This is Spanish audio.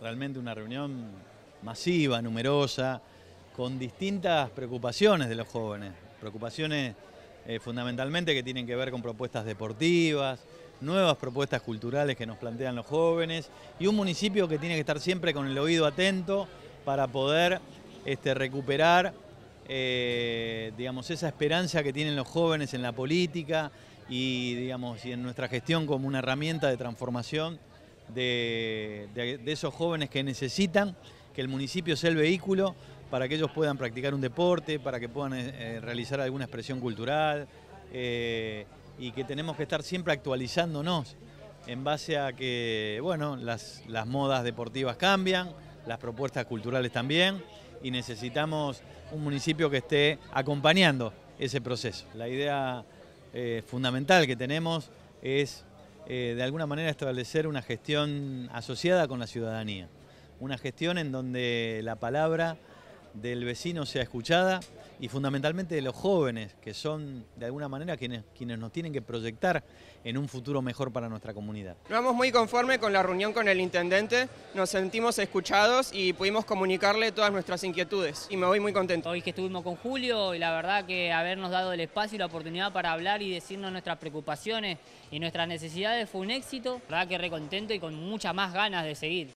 Realmente una reunión masiva, numerosa, con distintas preocupaciones de los jóvenes, preocupaciones eh, fundamentalmente que tienen que ver con propuestas deportivas, nuevas propuestas culturales que nos plantean los jóvenes y un municipio que tiene que estar siempre con el oído atento para poder este, recuperar eh, digamos, esa esperanza que tienen los jóvenes en la política, y, digamos, y en nuestra gestión como una herramienta de transformación de, esos jóvenes que necesitan que el municipio sea el vehículo para que ellos puedan practicar un deporte, para que puedan eh, eh, realizar alguna expresión cultural eh, y que tenemos que estar siempre actualizándonos en base a que, bueno, las, las modas deportivas cambian, las propuestas culturales también y necesitamos un municipio que esté acompañando ese proceso. La idea eh, fundamental que tenemos es eh, de alguna manera establecer una gestión asociada con la ciudadanía, una gestión en donde la palabra del vecino sea escuchada y fundamentalmente de los jóvenes, que son de alguna manera quienes, quienes nos tienen que proyectar en un futuro mejor para nuestra comunidad. Vamos muy conforme con la reunión con el intendente, nos sentimos escuchados y pudimos comunicarle todas nuestras inquietudes y me voy muy contento. Hoy que estuvimos con Julio y la verdad que habernos dado el espacio y la oportunidad para hablar y decirnos nuestras preocupaciones y nuestras necesidades fue un éxito, la verdad que recontento y con muchas más ganas de seguir.